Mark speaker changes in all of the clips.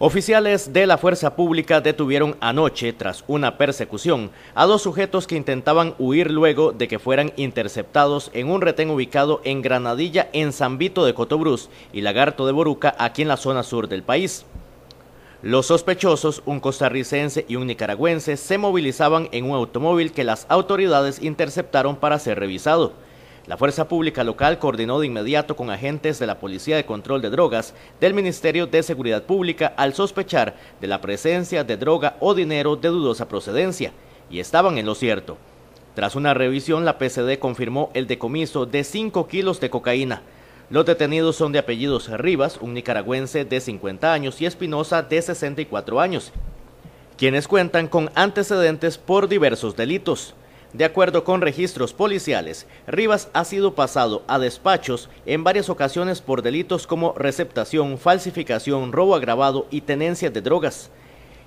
Speaker 1: Oficiales de la fuerza pública detuvieron anoche, tras una persecución, a dos sujetos que intentaban huir luego de que fueran interceptados en un retén ubicado en Granadilla, en Zambito de Cotobruz y Lagarto de Boruca, aquí en la zona sur del país. Los sospechosos, un costarricense y un nicaragüense, se movilizaban en un automóvil que las autoridades interceptaron para ser revisado. La Fuerza Pública Local coordinó de inmediato con agentes de la Policía de Control de Drogas del Ministerio de Seguridad Pública al sospechar de la presencia de droga o dinero de dudosa procedencia, y estaban en lo cierto. Tras una revisión, la PCD confirmó el decomiso de 5 kilos de cocaína. Los detenidos son de apellidos Rivas, un nicaragüense de 50 años, y Espinosa, de 64 años, quienes cuentan con antecedentes por diversos delitos. De acuerdo con registros policiales, Rivas ha sido pasado a despachos en varias ocasiones por delitos como receptación, falsificación, robo agravado y tenencia de drogas.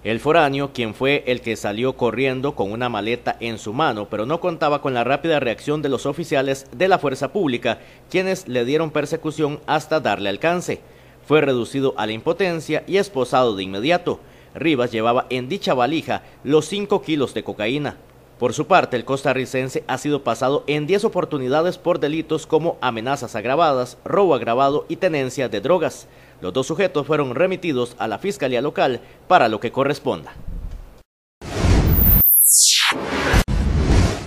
Speaker 1: El foráneo, quien fue el que salió corriendo con una maleta en su mano, pero no contaba con la rápida reacción de los oficiales de la fuerza pública, quienes le dieron persecución hasta darle alcance. Fue reducido a la impotencia y esposado de inmediato. Rivas llevaba en dicha valija los 5 kilos de cocaína, por su parte, el costarricense ha sido pasado en 10 oportunidades por delitos como amenazas agravadas, robo agravado y tenencia de drogas. Los dos sujetos fueron remitidos a la Fiscalía Local para lo que corresponda.